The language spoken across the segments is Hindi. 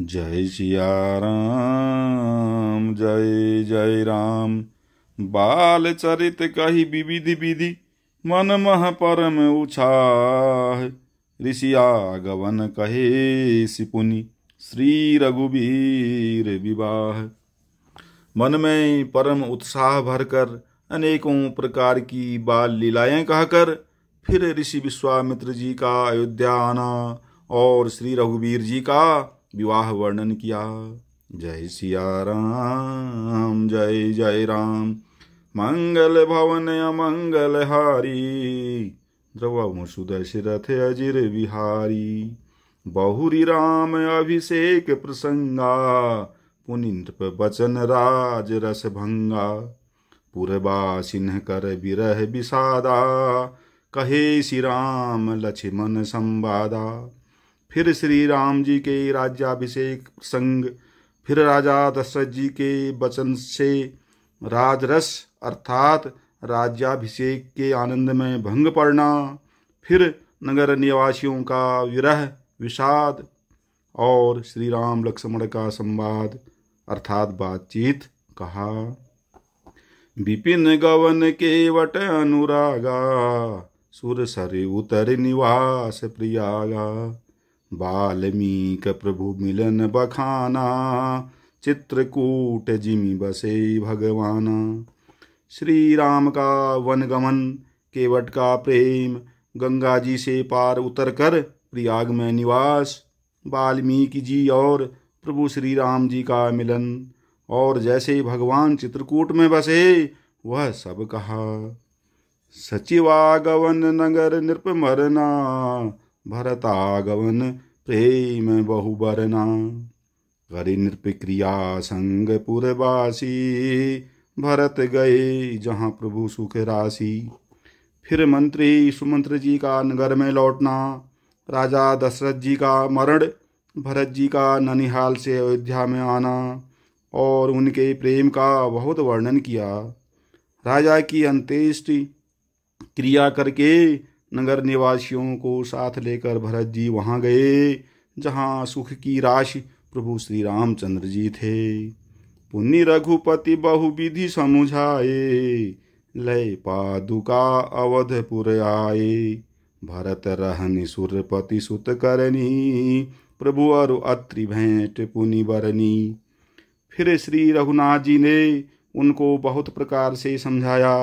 जय सिया राम जय जय राम बाल चरित कही विविधि विधि मन मह परम उछाह ऋषिया गवन कहे सिपुनि श्री रघुवीर विवाह मन में परम उत्साह भरकर अनेकों प्रकार की बाल लीलाएं कहकर फिर ऋषि विश्वामित्र जी का अयोध्या आना और श्री रघुवीर जी का विवाह वर्णन किया जय सिया राम जय जय राम मंगल भवन अमंगल हारी द्रवमुसु रथ अजिर बिहारी बहुरी राम अभिषेक प्रसंगा पुनिन्द्र बचन राज रस भंगा पूर्वा सिंह कर विरह विषादा कहे श्री राम लक्ष्मण संवादा फिर श्री राम जी के राज्याभिषेक संग फिर राजा दशरथ जी के वचन से राजरस अर्थात राज्याभिषेक के आनंद में भंग पड़ना फिर नगर निवासियों का विरह विषाद और श्री राम लक्ष्मण का संवाद अर्थात बातचीत कहा विपिन गवन के वट अनुरागा सुर सर उतर निवास प्रियागा बाल्मीक प्रभु मिलन बखाना चित्रकूट जिमी बसे भगवान श्री राम का वनगमन केवट का प्रेम गंगा जी से पार उतर कर प्रयाग में निवास वाल्मीकि जी और प्रभु श्री राम जी का मिलन और जैसे भगवान चित्रकूट में बसे वह सब कहा सचिवागवन नगर नृपमरना भरतागवन प्रेम बहुबरना करी क्रिया संग पुरवासी भरत गए जहाँ प्रभु सुख राशि फिर मंत्री सुमंत्र जी का नगर में लौटना राजा दशरथ जी का मरण भरत जी का ननिहाल से अयोध्या में आना और उनके प्रेम का बहुत वर्णन किया राजा की अंत्येष्टि क्रिया करके नगर निवासियों को साथ लेकर भरत जी वहाँ गए जहाँ सुख की राशि प्रभु श्री रामचंद्र जी थे पुण्य रघुपति बहु विधि समुझाए लय पादुका अवधपुर आए भरत रहनी सुरपति सुत करनी प्रभु अरु अत्रि भेंट पुनि बरनी फिर श्री रघुनाथ जी ने उनको बहुत प्रकार से समझाया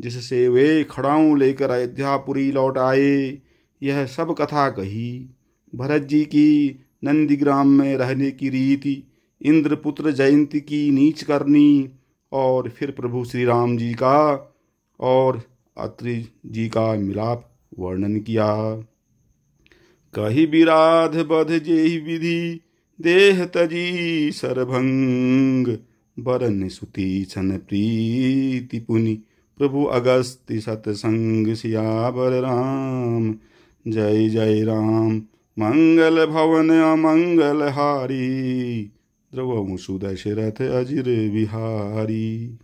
जिससे वे खड़ाऊ लेकर अयोध्यापुरी लौट आए यह सब कथा कही भरत जी की नंदीग्राम में रहने की रीति इंद्रपुत्र जयंती की नीच करनी और फिर प्रभु श्री राम जी का और अत्रि जी का मिलाप वर्णन किया कही विराध बध जे विधि देह तजी सरभंग बरन सुती छन प्रीति पुनि प्रभु अगस्ति सतसंग सियावर राम जय जय राम मंगल भवन अमंगल हारी द्रवमुषु दशरथ अजिर बिहारी